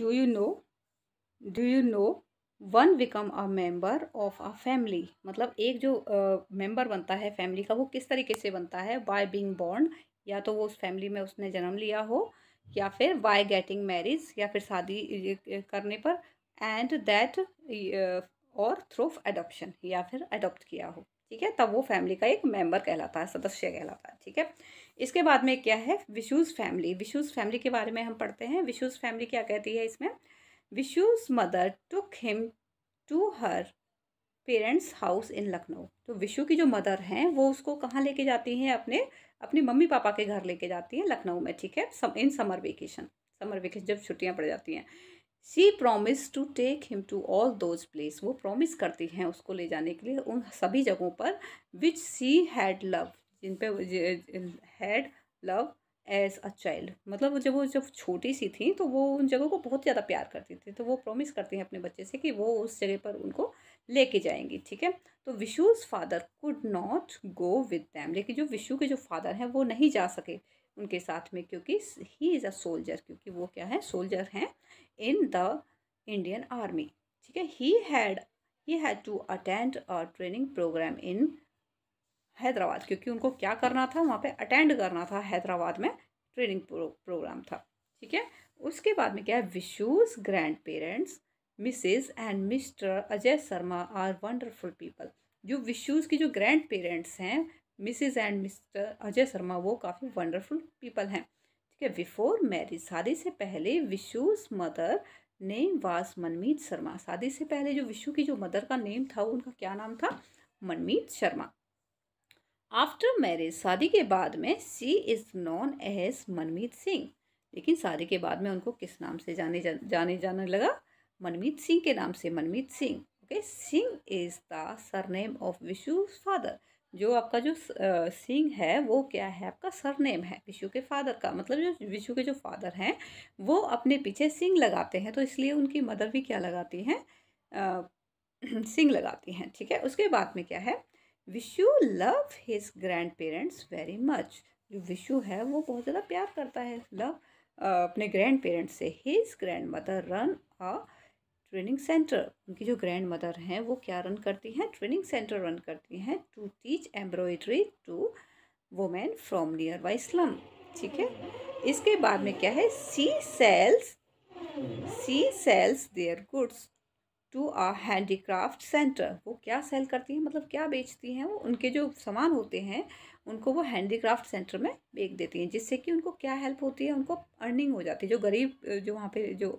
Do you know do you know one become a member of a family मतलब एक जो member uh, बनता है फैमिली का वो किस तरीके से बनता है बाय बींग बॉर्न या तो वो उस फैमिली में उसने जन्म लिया हो या फिर बाय गेटिंग मैरिज या फिर शादी करने पर एंड दैट और थ्रू एडोप्शन या फिर अडोप्ट किया हो ठीक है तब वो फैमिली का एक मेंबर कहलाता है सदस्य कहलाता है ठीक है इसके बाद में क्या है विशूज़ फैमिली विशूज़ फैमिली के बारे में हम पढ़ते हैं विशूज़ फैमिली क्या कहती है इसमें Vishu's mother took him to her parents house in Lucknow तो विशु की जो मदर हैं वो उसको कहाँ लेके जाती हैं अपने अपने मम्मी पापा के घर लेके जाती हैं लखनऊ में ठीक है some, in summer vacation summer vacation जब छुट्टियाँ पड़ जाती हैं she promise to take him to all those place वो प्रोमिस करती हैं उसको ले जाने के लिए उन सभी जगहों पर विच सी हैड लव जिन पे had love as a child मतलब जब वो जब छोटी सी थी तो वो उन जगहों को बहुत ज़्यादा प्यार करती थी तो वो प्रॉमिस करती हैं अपने बच्चे से कि वो उस जगह पर उनको लेके जाएंगी ठीक है तो Vishu's father could not go with them लेकिन जो विशु के जो फादर हैं वो नहीं जा सके उनके साथ में क्योंकि ही इज़ अ सोल्जर क्योंकि वो क्या है सोल्जर हैं इन द इंडियन आर्मी ठीक है he had he had to attend a training programme in Hyderabad क्योंकि उनको क्या करना था वहाँ पे अटेंड करना था हैदराबाद में ट्रेनिंग प्रो, प्रोग्राम था ठीक है उसके बाद में क्या है Vishu's grand grandparents Mrs and Mr Ajay Sharma are wonderful people जो विशूज़ की जो ग्रैंड पेरेंट्स हैं Mrs and Mr Ajay Sharma वो काफ़ी वंडरफुल पीपल हैं ठीक है बिफोर मैरिज शादी से पहले विशूज़ मदर नेम वास मनमीत शर्मा शादी से पहले जो विशु की जो मदर का नेम था उनका क्या नाम था मनमीत शर्मा आफ्टर मैरिज शादी के बाद में she is known as Manmeet Singh लेकिन शादी के बाद में उनको किस नाम से जाने जा, जाने जाने लगा मनमीत सिंह के नाम से Manmeet Singh okay Singh is the surname of Vishu father जो आपका जो सिंह है वो क्या है आपका सरनेम है विशु के फादर का मतलब जो विशु के जो फादर हैं वो अपने पीछे सिंह लगाते हैं तो इसलिए उनकी मदर भी क्या लगाती हैं सिंह लगाती हैं ठीक है उसके बाद में क्या है Vishu love his grandparents very much जो विशु है वो बहुत ज़्यादा प्यार करता है लव अपने ग्रैंड पेरेंट्स से his grand mother run a training centre उनकी जो ग्रैंड मदर हैं वो क्या रन करती हैं ट्रेनिंग सेंटर रन करती हैं to teach embroidery to women from nearby slum ठीक है इसके बाद में क्या है she sells she sells their goods to a handicraft centre वो क्या सेल करती हैं मतलब क्या बेचती हैं वो उनके जो सामान होते हैं उनको वो हैंडीक्राफ्ट सेंटर में बेच देती हैं जिससे कि उनको क्या हेल्प होती है उनको अर्निंग हो जाती है जो गरीब जो वहाँ पे जो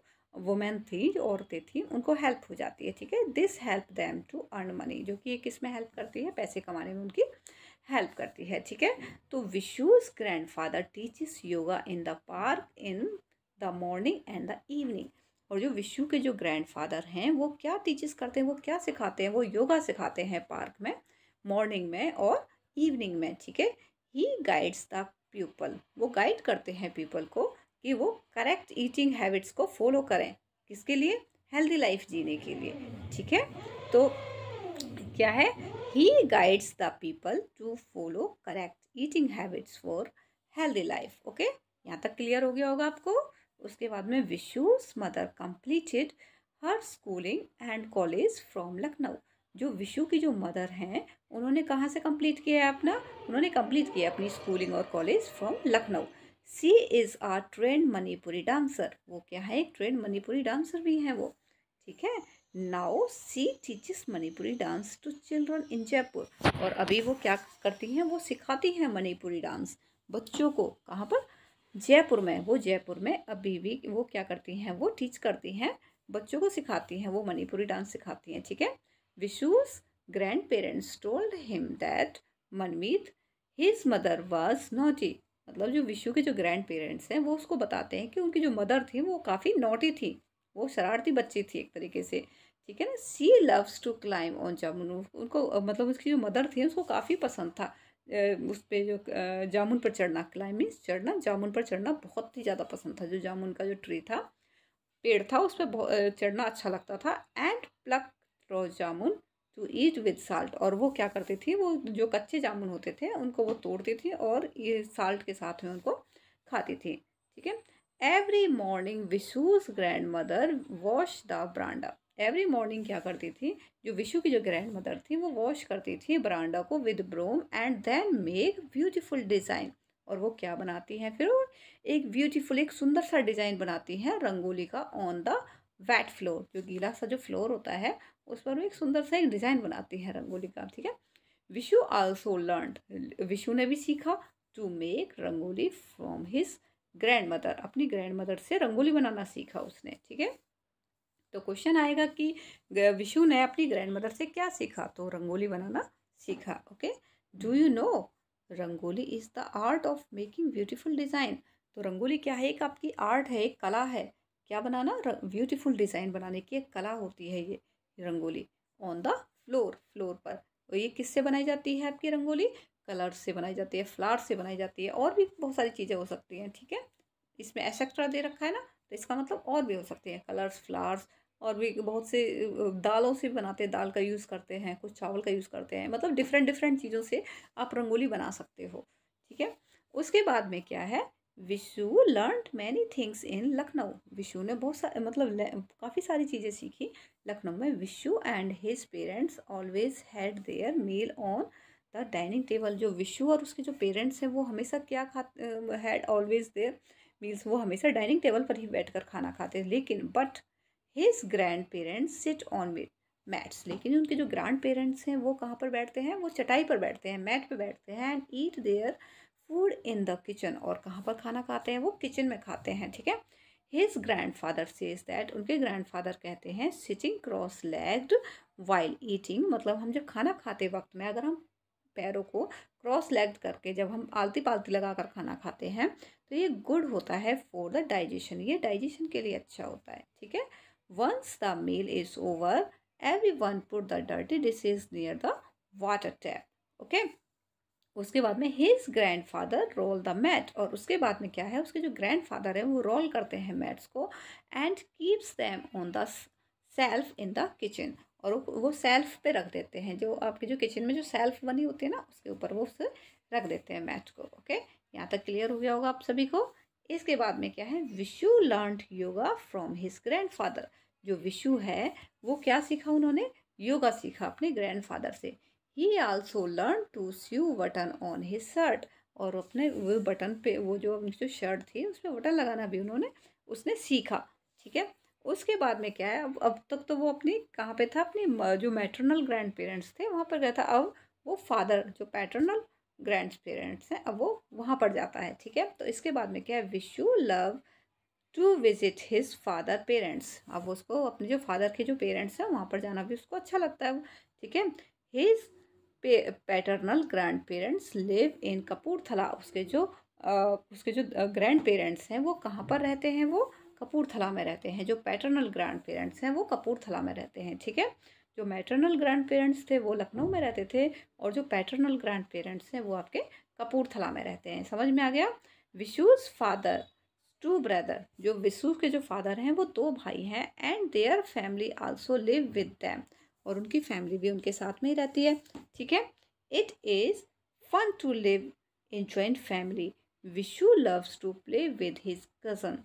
वुमेन थी जो औरतें थी उनको हेल्प हो जाती है ठीक है this help them to earn money जो कि ये किस में हेल्प करती है पैसे कमाने में उनकी हेल्प करती है ठीक है तो Vishu's grand father teaches yoga in the park in the morning and the evening और जो विश्व के जो ग्रैंडफादर हैं वो क्या टीचेस करते हैं वो क्या सिखाते हैं वो योगा सिखाते हैं पार्क में मॉर्निंग में और इवनिंग में ठीक है ही गाइड्स द पीपल वो गाइड करते हैं पीपल को कि वो करेक्ट ईटिंग हैबिट्स को फॉलो करें किसके लिए हेल्दी लाइफ जीने के लिए ठीक है तो क्या है he guides the people to follow correct eating habits for healthy life okay यहाँ तक क्लियर हो गया होगा आपको उसके बाद में Vishu's mother completed her schooling and college from Lucknow जो विशु की जो मदर हैं उन्होंने कहाँ से कंप्लीट किया है अपना उन्होंने कंप्लीट किया अपनी स्कूलिंग और college from Lucknow she is a trained Manipuri dancer वो क्या है एक ट्रेंड मणिपुरी डांसर भी हैं वो ठीक है now she teaches Manipuri dance to children in Jaipur और अभी वो क्या करती हैं वो सिखाती हैं मणिपुरी डांस बच्चों को कहाँ पर जयपुर में वो जयपुर में अभी भी वो क्या करती हैं वो टीच करती हैं बच्चों को सिखाती हैं वो मणिपुरी डांस सिखाती हैं ठीक है Vishu's grand grandparents told him that Manmeet his mother was naughty मतलब जो विशु के जो ग्रैंड पेरेंट्स हैं वो उसको बताते हैं कि उनकी जो मदर थी वो काफ़ी नोटी थी वो शरारती बच्ची थी एक तरीके से ठीक है ना she loves to climb on jamun उनको मतलब उसकी जो मदर थी उसको काफ़ी पसंद था उस पर जो जामुन पर चढ़ना क्लाइंबिंग चढ़ना जामुन पर चढ़ना बहुत ही ज़्यादा पसंद था जो जामुन का जो ट्री था पेड़ था उस पर चढ़ना अच्छा लगता था and pluck rose jamun to eat with salt और वो क्या करती थी वो जो कच्चे जामुन होते थे उनको वो तोड़ती थी और ये साल्ट के साथ में उनको खाती थी ठीक है every morning Vishu's grandmother wash the veranda every morning क्या करती थी जो विशु की जो ग्रैंड मदर थी वो वॉश करती थी बरांडा को with broom and then make beautiful design और वो क्या बनाती हैं फिर एक ब्यूटीफुल एक सुंदर सा डिज़ाइन बनाती हैं रंगोली का ऑन द वेट फ्लोर जो गीला सा जो फ्लोर होता है उस पर वो एक सुंदर सा एक डिज़ाइन बनाती है रंगोली का ठीक है विशु आल्सो लर्न विशु ने भी सीखा to make rangoli from his grand grandmother अपनी ग्रैंड मदर से रंगोली बनाना सीखा उसने ठीक है तो क्वेश्चन आएगा कि विशु ने अपनी ग्रैंड मदर से क्या सीखा तो रंगोली बनाना सीखा okay do you know rangoli is the art of making beautiful design तो रंगोली क्या है एक आपकी आर्ट है एक कला है क्या बनाना ब्यूटीफुल डिज़ाइन बनाने की एक कला होती है ये rangoli on the floor floor पर तो ये किससे बनाई जाती है आपकी रंगोली कलर से बनाई जाती है फ्लावर से बनाई जाती है और भी बहुत सारी चीज़ें हो सकती हैं ठीक है इसमें एक्स्ट्रा दे रखा है ना तो इसका मतलब और भी हो सकते हैं कलर्स फ्लावर्स और भी बहुत से दालों से बनाते हैं दाल का यूज़ करते हैं कुछ चावल का यूज़ करते हैं मतलब डिफरेंट डिफरेंट चीज़ों से आप रंगोली बना सकते हो ठीक है उसके बाद में क्या है Vishu learn many things in Lucknow Vishu ने बहुत सा मतलब काफ़ी सारी चीज़ें सीखी लखनऊ में Vishu and his parents always had their meal on the dining table जो विशु और उसके जो पेरेंट्स हैं वो हमेशा क्या खा हैड ऑलवेज देयर मील्स वो हमेशा डाइनिंग टेबल पर ही बैठकर खाना खाते लेकिन but his grandparents sit on mat mats लेकिन उनके जो ग्रैंड पेरेंट्स हैं वो कहाँ पर बैठते हैं वो चटाई पर बैठते हैं मैट पे बैठते हैं and eat their food in the kitchen और कहाँ पर खाना खाते हैं वो किचन में खाते हैं ठीक है his grand grandfather says that उनके ग्रैंड फादर कहते हैं sitting cross legged while eating मतलब हम जब खाना खाते वक्त में अगर हम पैरों को क्रॉस लेग्ड करके जब हम आलती पालती लगा कर खाना खाते हैं तो ये गुड होता है फॉर द डाइजेशन ये डाइजेशन के लिए अच्छा होता है ठीक है Once the meal is over, everyone put the dirty dishes near the water tap. Okay? उसके बाद में his grand grandfather roll the mat और उसके बाद में क्या है उसके जो ग्रैंड फादर है वो रोल करते हैं मैट्स को and keeps them on the shelf in the kitchen और वो सेल्फ पे रख देते हैं जो आपके जो किचन में जो सेल्फ बनी होती है ना उसके ऊपर वो उसे रख देते हैं मैट को ओके यहाँ तक क्लियर हो गया होगा आप सभी को इसके बाद में क्या है Vishu learn yoga from his grandfather जो विशु है वो क्या सीखा उन्होंने योगा सीखा अपने ग्रैंडफादर से he also learn to sew button on his shirt और अपने वो बटन पे वो जो जो शर्ट थी उसमें बटन लगाना भी उन्होंने उसने सीखा ठीक है उसके बाद में क्या है अब अब तक तो वो अपनी कहाँ पे था अपनी जो मैटरनल ग्रैंड पेरेंट्स थे वहाँ पर गया था अब वो फादर जो पैटर्नल ग्रैंड पेरेंट्स हैं अब वो वहाँ पर जाता है ठीक है तो इसके बाद में क्या है Vishu love to visit his father parents अब उसको अपने जो फादर के जो पेरेंट्स हैं वहाँ पर जाना भी उसको अच्छा लगता है ठीक है his paternal grandparents live in Kapurthala उसके जो आ, उसके जो ग्रैंड पेरेंट्स हैं वो कहाँ पर रहते हैं वो कपूरथला में रहते हैं जो पैटर्नल ग्रैंड पेरेंट्स हैं वो कपूरथला में रहते हैं ठीक है जो मैटरनल ग्रैंड पेरेंट्स थे वो लखनऊ में रहते थे और जो पैटर्नल ग्रैंड पेरेंट्स हैं वो आपके कपूरथला में रहते हैं समझ में आ गया विशूज़ फादर टू ब्रदर जो विशु के जो फादर हैं वो दो भाई हैं and their family also live with them और उनकी फैमिली भी उनके साथ में ही रहती है ठीक है it is fun to live in joint family Vishu loves to play with his cousin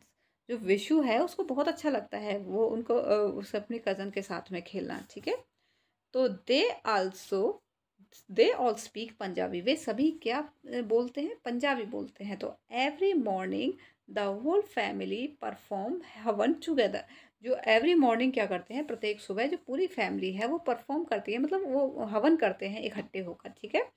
जो विशु है उसको बहुत अच्छा लगता है वो उनको उस अपने कज़न के साथ में खेलना ठीक है तो they also they all speak Punjabi वे सभी क्या बोलते हैं पंजाबी बोलते हैं तो every morning the whole family perform havan together जो एवरी मॉर्निंग क्या करते हैं प्रत्येक सुबह जो पूरी फैमिली है वो परफॉर्म करती है मतलब वो हवन करते हैं इकट्ठे होकर ठीक है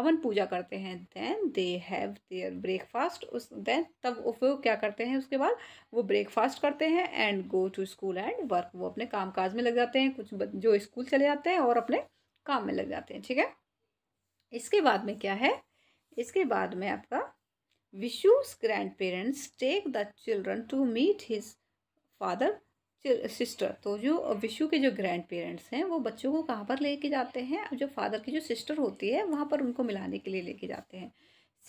हवन पूजा करते हैं then they have their breakfast उस देन तब वो क्या करते हैं उसके बाद वो ब्रेकफास्ट करते हैं and go to school and work वो अपने काम काज में लग जाते हैं कुछ जो स्कूल चले जाते हैं और अपने काम में लग जाते हैं ठीक है इसके बाद में क्या है इसके बाद में आपका Vishu's grand parents take the children to meet his father sister तो जो विशु के जो ग्रैंड पेरेंट्स हैं वो बच्चों को कहाँ पर लेके जाते हैं जो फादर की जो सिस्टर होती है वहाँ पर उनको मिलाने के लिए लेके जाते हैं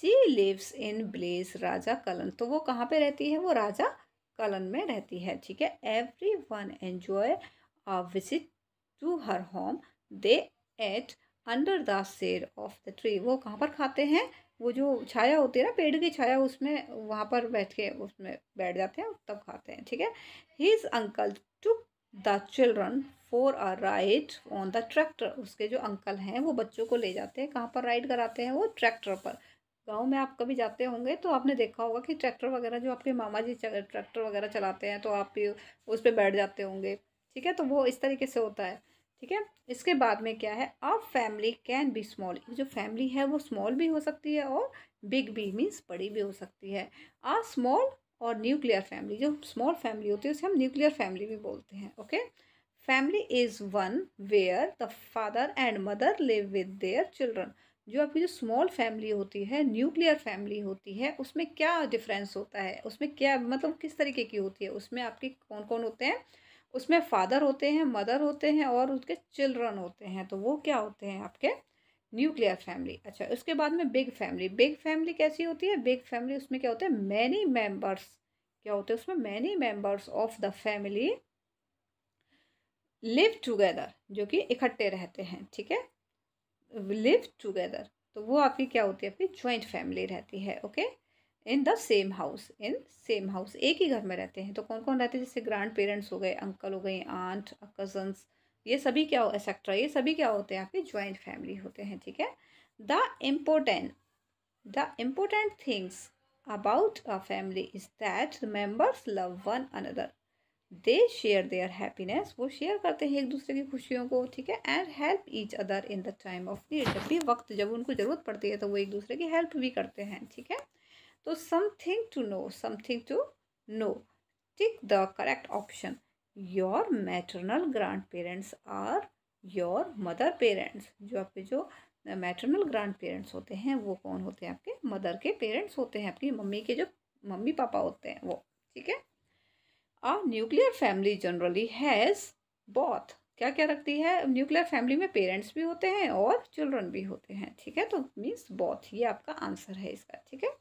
सी लिव्स इन ब्लेस राजा कलन तो वो कहाँ पे रहती है वो राजा कलन में रहती है ठीक है everyone enjoy visit to her home they eat under the shade of the tree वो कहाँ पर खाते हैं वो जो छाया होती है ना पेड़ की छाया उसमें वहाँ पर बैठ के उसमें बैठ जाते हैं तब खाते हैं ठीक है his uncle to the children for a ride on the tractor उसके जो अंकल हैं वो बच्चों को ले जाते हैं कहाँ पर राइड कराते हैं वो ट्रैक्टर पर गांव में आप कभी जाते होंगे तो आपने देखा होगा कि ट्रैक्टर वगैरह जो आपके मामा जी ट्रैक्टर वगैरह चलाते हैं तो आप भी उस पर बैठ जाते होंगे ठीक है तो वो इस तरीके से होता है ठीक है इसके बाद में क्या है a family can be small जो फैमिली है वो स्मॉल भी हो सकती है और बिग भी मीन्स बड़ी भी हो सकती है a small or nuclear family जो स्मॉल फैमिली होती है उसे हम न्यूक्लियर फैमिली भी बोलते हैं okay family is one where the father and mother live with their children जो आपकी जो स्मॉल फैमिली होती है न्यूक्लियर फैमिली होती है उसमें क्या डिफरेंस होता है उसमें क्या मतलब किस तरीके की होती है उसमें आपके कौन कौन होते हैं उसमें फादर होते हैं मदर होते हैं और उसके चिल्ड्रन होते हैं तो वो क्या होते हैं आपके न्यूक्लियर फैमिली अच्छा उसके बाद में बिग फैमिली बिग फैमिली कैसी होती है बिग फैमिली उसमें क्या होते हैं मैनी मेम्बर्स क्या होते हैं उसमें many members of the family live together जो कि इकट्ठे रहते हैं ठीक है लिव टुगेदर तो वो आपकी क्या होती है आपकी ज्वाइंट फैमिली रहती है okay okay? In the same house in same house एक ही घर में रहते हैं तो कौन कौन रहते हैं जैसे ग्रैंड पेरेंट्स हो गए अंकल हो गए आंट कजन्स ये सभी क्या हो एक्सेट्रा ये सभी क्या होते हैं आपके ज्वाइंट फैमिली होते हैं ठीक है the important the important things about a family is that members love one another they share their happiness वो शेयर करते हैं एक दूसरे की खुशियों को ठीक है and help each other in the time of need जब भी वक्त जब उनको ज़रूरत पड़ती है तो वो एक दूसरे की हेल्प भी करते हैं ठीक है तो something to know something to know tick the correct option your maternal grand parents are your mother parents जो आपके जो मैटरनल ग्रांड पेरेंट्स होते हैं वो कौन होते हैं आपके मदर के पेरेंट्स होते हैं आपकी मम्मी के जो मम्मी पापा होते हैं वो ठीक है a nuclear family generally has both क्या क्या रखती है न्यूक्लियर फैमिली में पेरेंट्स भी होते हैं और चिल्ड्रन भी होते हैं ठीक है तो मीन्स बॉथ ये आपका आंसर है इसका ठीक है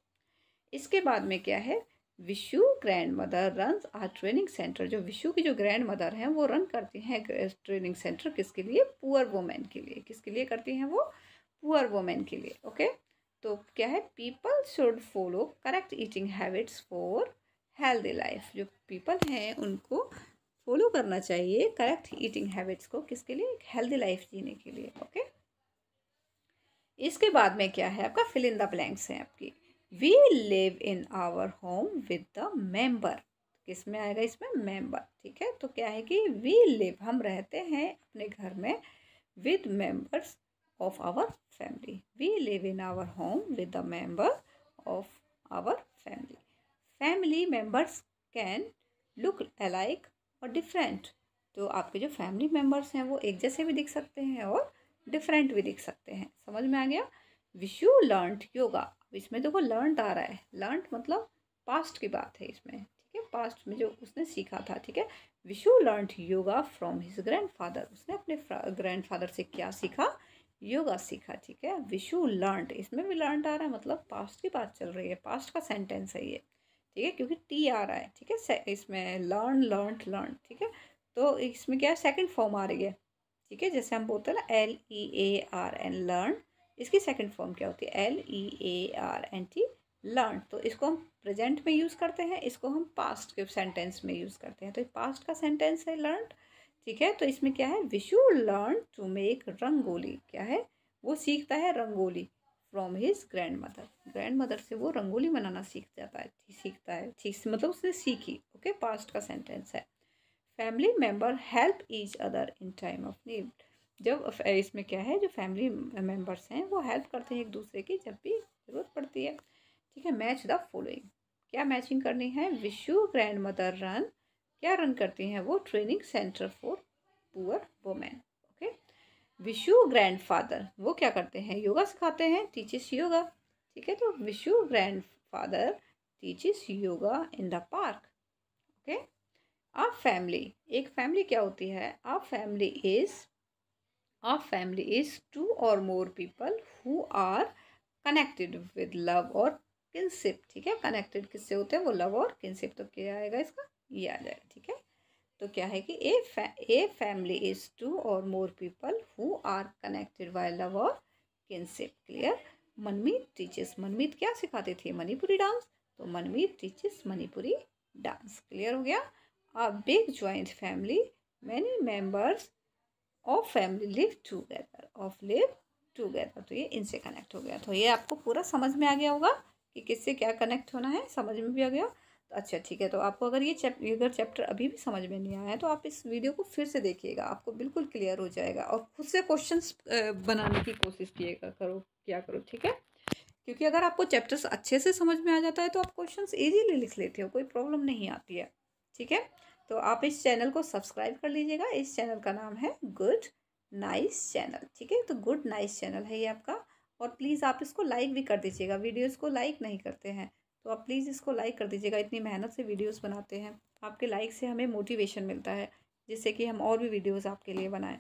इसके बाद में क्या है Vishu grand mother run are training centre जो विशु की जो ग्रैंड मदर हैं वो रन करती हैं ट्रेनिंग सेंटर किसके लिए पुअर वोमेन के लिए किसके लिए करती हैं वो पुअर वोमेन के लिए ओके तो क्या है people should follow correct eating habits for healthy life जो पीपल हैं उनको फॉलो करना चाहिए करेक्ट ईटिंग हैबिट्स को किसके लिए हेल्दी लाइफ जीने के लिए ओके okay? इसके बाद में क्या है आपका फिल इन द ब्लैंक्स हैं आपकी we live in our home with the member किस में आएगा इसमें मेम्बर ठीक है तो क्या है कि वी लिव हम रहते हैं अपने घर में with members of our family we live in our home with the member of our family family members can look alike or different तो आपके जो फैमिली मेम्बर्स हैं वो एक जैसे भी दिख सकते हैं और डिफरेंट भी दिख सकते हैं समझ में आ गया विश यू लर्न योगा इसमें देखो लर्न आ रहा है लर्न मतलब पास्ट की बात है इसमें ठीक है पास्ट में जो उसने सीखा था ठीक है Vishu learn yoga from his grand father उसने अपने ग्रैंड फादर से क्या सीखा योगा सीखा ठीक है विशु लर्न इसमें भी लर्न आ रहा है मतलब पास्ट की बात चल रही है पास्ट का सेंटेंस है ये ठीक है क्योंकि टी आ रहा है ठीक है इसमें लर्न लर्न लर्न ठीक है तो इसमें क्या है सेकेंड फॉर्म आ रही है ठीक है जैसे हम बोलते हैं ना L E A R N learn इसकी सेकंड फॉर्म क्या होती है L E A R N T learn तो इसको हम प्रेजेंट में यूज़ करते हैं इसको हम पास्ट के सेंटेंस में यूज़ करते हैं तो पास्ट का सेंटेंस है लर्न ठीक है तो इसमें क्या है Vishu learn to make rangoli क्या है वो सीखता है rangoli from his grand mother grand mother से वो रंगोली बनाना सीख जाता है सीखता है ठीक मतलब उसने सीखी ओके पास्ट का सेंटेंस है family member help each other in time of need जब इसमें क्या है जो फैमिली मेम्बर्स हैं वो हेल्प करते हैं एक दूसरे की जब भी ज़रूरत पड़ती है ठीक है मैच द फॉलोइंग क्या मैचिंग करनी है विशु ग्रैंड मदर रन क्या रन करती हैं वो training centre for poor women okay Vishu grand father वो क्या करते हैं योगा सिखाते हैं टीचिस योगा ठीक है तो Vishu grand father teaches yoga in the park okay a family एक फैमिली क्या होती है अ फैमिली इज़ तो तो a family is two or more people who are connected with love or kinship ठीक है कनेक्टेड किससे होते हैं वो लव और किनशिप तो क्या आएगा इसका ये आ जाएगा ठीक है तो क्या है कि a a family is two or more people who are connected by love or kinship clear Manmeet teachers Manmeet क्या सिखाते थे मणिपुरी डांस तो Manmeet teachers Manipuri dance clear हो गया a big joint family many members of family live together of live together तो ये इनसे connect हो गया तो ये आपको पूरा समझ में आ गया होगा कि किससे क्या कनेक्ट होना है समझ में भी आ गया तो अच्छा ठीक है तो आपको अगर ये चैप अगर चैप्टर अभी भी समझ में नहीं आया है तो आप इस वीडियो को फिर से देखिएगा आपको बिल्कुल क्लियर हो जाएगा और खुद से क्वेश्चंस बनाने की कोशिश किएगा करो क्या करो ठीक है क्योंकि अगर आपको चैप्टर्स अच्छे से समझ में आ जाता है तो आप क्वेश्चंस इजीली लिख लेते हो कोई प्रॉब्लम नहीं आती है ठीक है तो आप इस चैनल को सब्सक्राइब कर लीजिएगा इस चैनल का नाम है गुड नाइस चैनल ठीक है तो गुड नाइस चैनल है ये आपका और प्लीज़ आप इसको लाइक भी कर दीजिएगा वीडियोज़ को लाइक नहीं करते हैं तो आप प्लीज़ इसको लाइक कर दीजिएगा इतनी मेहनत से वीडियोस बनाते हैं आपके लाइक से हमें मोटिवेशन मिलता है जिससे कि हम और भी वीडियोस आपके लिए बनाएं